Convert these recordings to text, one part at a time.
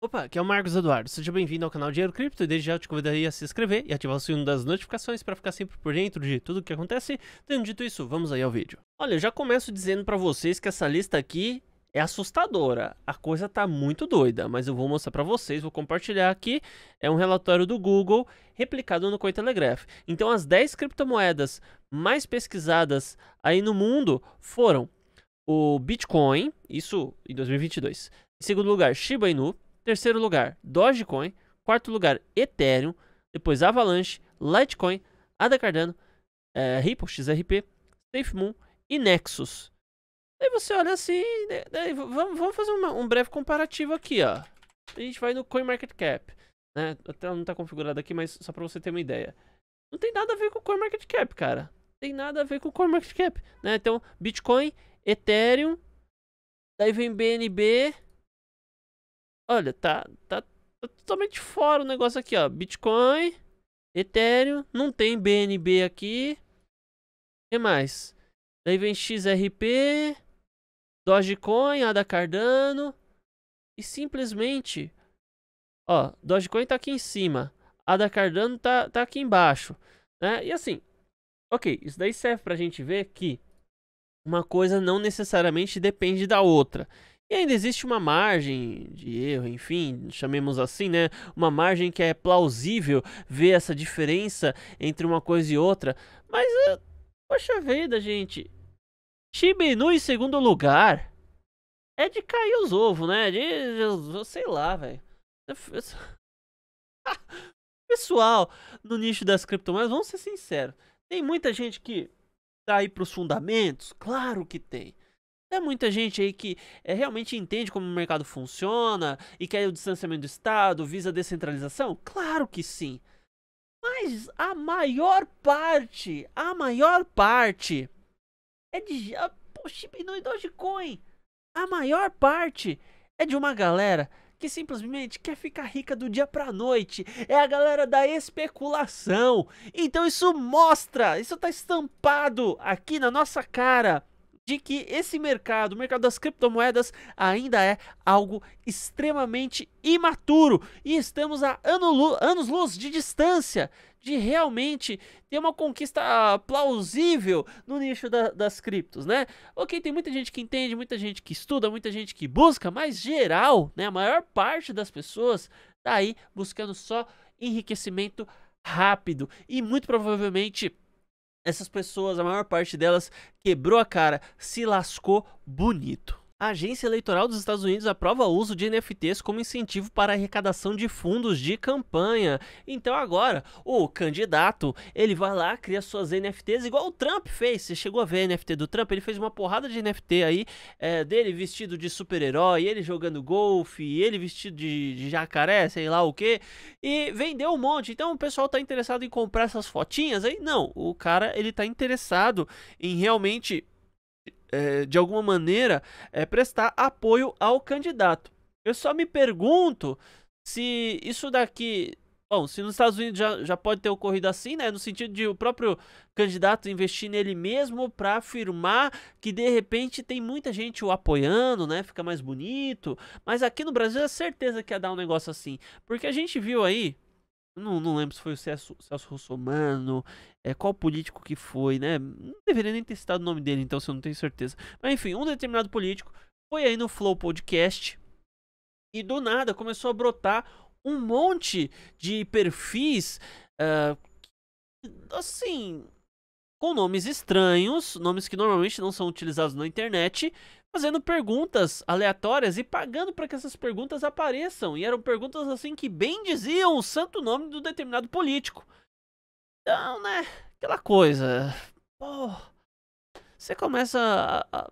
Opa, aqui é o Marcos Eduardo. Seja bem-vindo ao canal Dinheiro Cripto e desde já te convidaria a se inscrever e ativar o sininho das notificações para ficar sempre por dentro de tudo o que acontece. Tendo dito isso, vamos aí ao vídeo. Olha, eu já começo dizendo para vocês que essa lista aqui é assustadora. A coisa tá muito doida, mas eu vou mostrar para vocês, vou compartilhar aqui. É um relatório do Google replicado no Cointelegraph. Então as 10 criptomoedas mais pesquisadas aí no mundo foram o Bitcoin, isso em 2022. Em segundo lugar, Shiba Inu. Terceiro lugar, Dogecoin. Quarto lugar, Ethereum. Depois, Avalanche, Litecoin, Ada Cardano, é, Ripple, XRP, SafeMoon e Nexus. aí você olha assim, né, daí, vamos, vamos fazer uma, um breve comparativo aqui, ó. A gente vai no CoinMarketCap, né? Até não tá configurado aqui, mas só para você ter uma ideia. Não tem nada a ver com o CoinMarketCap, cara. tem nada a ver com o CoinMarketCap, né? Então, Bitcoin, Ethereum, daí vem BNB, Olha, tá, tá, tá totalmente fora o negócio aqui, ó. Bitcoin, Ethereum, não tem BNB aqui. O que mais? Daí vem XRP, Dogecoin, ADA Cardano. E simplesmente, ó, Dogecoin tá aqui em cima. ADA Cardano tá, tá aqui embaixo. Né? E assim, ok, isso daí serve pra gente ver que uma coisa não necessariamente depende da outra. E ainda existe uma margem de erro, enfim, chamemos assim, né? Uma margem que é plausível ver essa diferença entre uma coisa e outra. Mas, eh, poxa vida, gente. Shibenu em segundo lugar é de cair os ovos, né? De, de, de sei lá, velho. Pessoal, no nicho das criptomoedas, vamos ser sinceros. Tem muita gente que tá aí pros fundamentos? Claro que tem. É muita gente aí que é, realmente entende como o mercado funciona e quer o distanciamento do Estado, visa a descentralização? Claro que sim. Mas a maior parte, a maior parte é de. A, poxa, e Dogecoin. A maior parte é de uma galera que simplesmente quer ficar rica do dia pra noite. É a galera da especulação. Então isso mostra, isso tá estampado aqui na nossa cara de que esse mercado, o mercado das criptomoedas, ainda é algo extremamente imaturo e estamos a ano, anos luz de distância de realmente ter uma conquista ah, plausível no nicho da, das criptos, né? Ok, tem muita gente que entende, muita gente que estuda, muita gente que busca, mas geral, né? A maior parte das pessoas está aí buscando só enriquecimento rápido e muito provavelmente essas pessoas, a maior parte delas, quebrou a cara, se lascou bonito. A Agência Eleitoral dos Estados Unidos aprova o uso de NFTs como incentivo para arrecadação de fundos de campanha. Então agora, o candidato, ele vai lá, cria suas NFTs, igual o Trump fez. Você chegou a ver a NFT do Trump? Ele fez uma porrada de NFT aí, é, dele vestido de super-herói, ele jogando golfe, ele vestido de, de, jacaré, sei lá o que, e vendeu um monte. Então o pessoal tá interessado em comprar essas fotinhas aí? Não, o cara, ele tá interessado em realmente é, de alguma maneira, é, prestar apoio ao candidato. Eu só me pergunto se isso daqui. Bom, se nos Estados Unidos já, já pode ter ocorrido assim, né? No sentido de o próprio candidato investir nele mesmo para afirmar que de repente tem muita gente o apoiando, né? Fica mais bonito. Mas aqui no Brasil é certeza que ia dar um negócio assim. Porque a gente viu aí, não, não lembro se foi o Celso, Celso Russomano, é, qual político que foi, né? Não deveria nem ter citado o nome dele, então se eu não tenho certeza. Mas enfim, um determinado político foi aí no Flow Podcast e do nada começou a brotar um monte de perfis uh, assim com nomes estranhos, nomes que normalmente não são utilizados na internet fazendo perguntas aleatórias e pagando para que essas perguntas apareçam. E eram perguntas assim que bem diziam o santo nome do determinado político. Então, né, aquela coisa. Pô, você começa a, a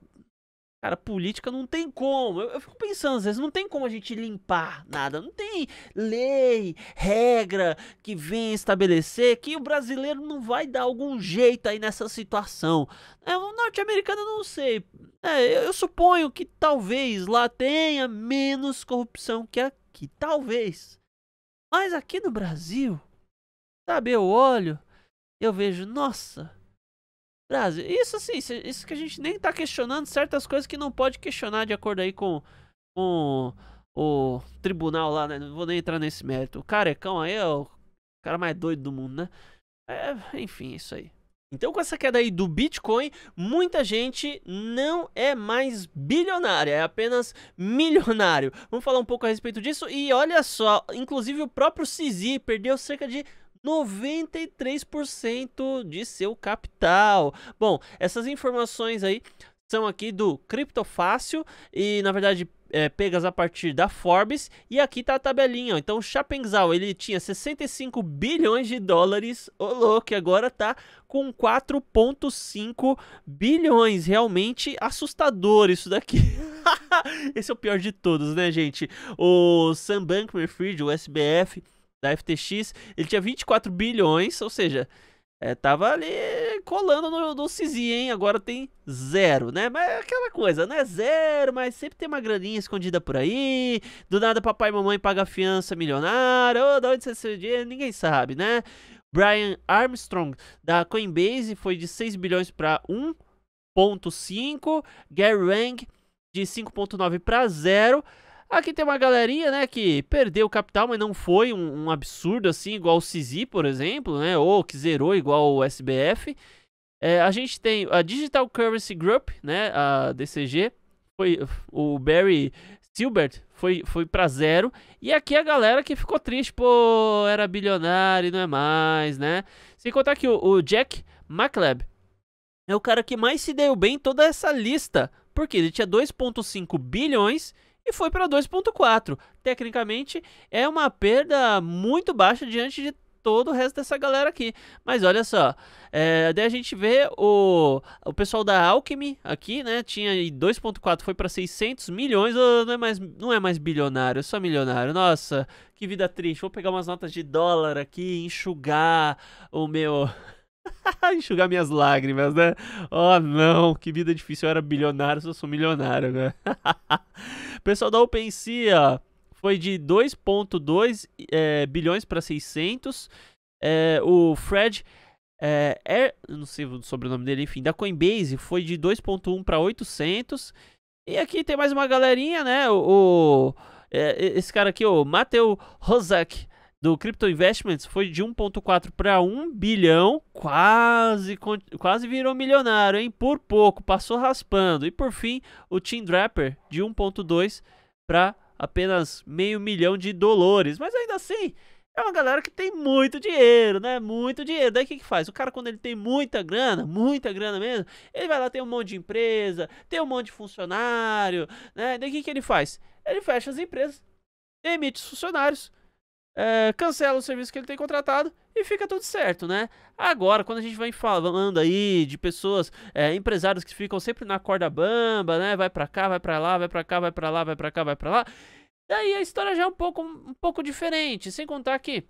Cara, política não tem como. Eu, eu, fico pensando, às vezes, não tem como a gente limpar nada. Não tem lei, regra que vem estabelecer que o brasileiro não vai dar algum jeito aí nessa situação. É, o norte-americano, não sei. É, eu, eu suponho que talvez lá tenha menos corrupção que aqui. Talvez. Mas aqui no Brasil, sabe, eu olho, eu vejo, nossa, Brasil, isso sim isso que a gente nem tá questionando certas coisas que não pode questionar de acordo aí com, com o tribunal lá, né? Não vou nem entrar nesse mérito. O carecão aí é o cara mais doido do mundo, né? É, enfim, isso aí. Então, com essa queda aí do Bitcoin, muita gente não é mais bilionária, é apenas milionário. Vamos falar um pouco a respeito disso. E olha só, inclusive o próprio Sisi perdeu cerca de 93% de seu capital. Bom, essas informações aí são aqui do Criptofácil e na verdade é, pegas a partir da Forbes e aqui tá a tabelinha, ó. então o Chapenzal ele tinha 65 bilhões de dólares, ô louco, agora tá com 4.5 bilhões, realmente assustador isso daqui. Esse é o pior de todos, né, gente? O Sam Bankman-Fried, o SBF, da FTX, ele tinha 24 bilhões, ou seja, é, tava ali colando no, no CZ, hein? Agora tem zero, né? Mas é aquela coisa, né? Zero, mas sempre tem uma graninha escondida por aí. Do nada, papai e mamãe paga fiança milionária. Ô, oh, da onde você seu dinheiro? Ninguém sabe, né? Brian Armstrong, da Coinbase, foi de 6 bilhões para 1,5. Gary Wang, de 5,9 para 0. Aqui tem uma galerinha, né, que perdeu capital, mas não foi um, um absurdo assim, igual o Sisi, por exemplo, né, ou que zerou igual o SBF. É, a gente tem a Digital Currency Group, né, a DCG, foi o Barry Silbert foi, foi para zero. E aqui a galera que ficou triste, pô, era bilionário e não é mais, né? Sem contar que o, o Jack McLeod é o cara que mais se deu bem em toda essa lista, porque ele tinha 2,5 bilhões e foi para 2.4. Tecnicamente é uma perda muito baixa diante de todo o resto dessa galera aqui. Mas olha só, é, daí a gente vê o, o pessoal da Alchemy aqui, né? Tinha 2.4 foi para 600 milhões, não é mais não é mais bilionário, só milionário. Nossa, que vida triste. Vou pegar umas notas de dólar aqui, enxugar o meu enxugar minhas lágrimas, né? Oh, não, que vida difícil. Eu era bilionário, só sou milionário né? agora. Pessoal da OpenSea foi de 2,2 é, bilhões para 600. É, o Fred. É, é, não sei o sobrenome dele, enfim, da Coinbase foi de 2,1 para 800. E aqui tem mais uma galerinha, né? O, o é, esse cara aqui, o Matheus Rozak do Crypto Investments foi de 1.4 para 1 bilhão, quase quase virou milionário, hein? Por pouco, passou raspando. E por fim, o Team Draper de 1.2 para apenas meio milhão de dólares, mas ainda assim, é uma galera que tem muito dinheiro, né? Muito dinheiro. Daí o que, que faz? O cara, quando ele tem muita grana, muita grana mesmo, ele vai lá, tem um monte de empresa, tem um monte de funcionário, né? Daí o que, que ele faz? Ele fecha as empresas, emite os funcionários é, cancela o serviço que ele tem contratado e fica tudo certo, né? Agora, quando a gente vai falando aí de pessoas, é, empresários que ficam sempre na corda bamba, né? Vai para cá, vai para lá, vai para cá, vai para lá, vai para cá, vai para lá. Daí a história já é um pouco, um pouco diferente, sem contar que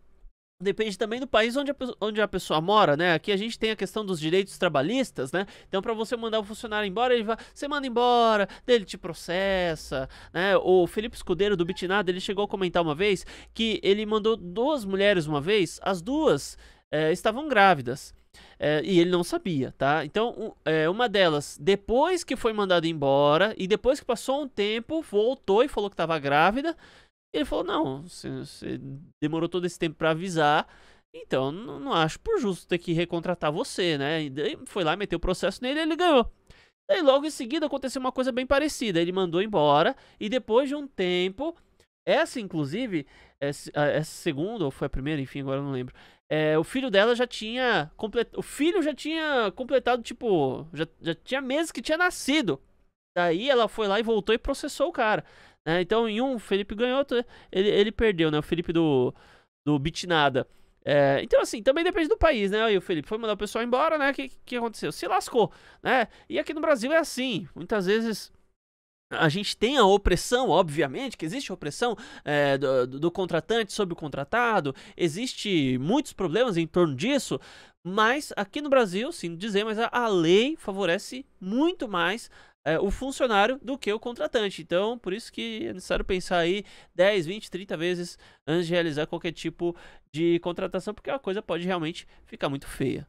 Depende também do país onde a, onde a pessoa mora, né? Aqui a gente tem a questão dos direitos trabalhistas, né? Então, para você mandar o funcionário embora, ele vai, você manda embora, dele te processa, né? O Felipe Escudeiro do Bitnada, ele chegou a comentar uma vez que ele mandou duas mulheres uma vez, as duas é, estavam grávidas. É, e ele não sabia, tá? Então, um, é, uma delas, depois que foi mandada embora e depois que passou um tempo, voltou e falou que estava grávida ele falou: Não, você, você demorou todo esse tempo para avisar. Então, não, não, acho por justo ter que recontratar você, né? E daí foi lá, meteu o processo nele e ele ganhou. Daí logo em seguida aconteceu uma coisa bem parecida. Ele mandou embora e depois de um tempo, essa inclusive, essa, essa segunda ou foi a primeira, enfim, agora eu não lembro. É, o filho dela já tinha complet... o filho já tinha completado tipo, já, já tinha meses que tinha nascido. Daí ela foi lá e voltou e processou o cara. Né? Então, em um, o Felipe ganhou, ele, ele perdeu, né? O Felipe do, do Bitnada. É, então, assim, também depende do país, né? o Felipe foi mandar o pessoal embora, né? O que, que aconteceu? Se lascou, né? E aqui no Brasil é assim. Muitas vezes a gente tem a opressão, obviamente, que existe opressão é, do, do, contratante sobre o contratado, existe muitos problemas em torno disso, mas aqui no Brasil, sim dizer, mas a, a lei favorece muito mais é, o funcionário do que o contratante. Então, por isso que é necessário pensar aí 10, 20, 30 vezes antes de realizar qualquer tipo de contratação, porque a coisa pode realmente ficar muito feia.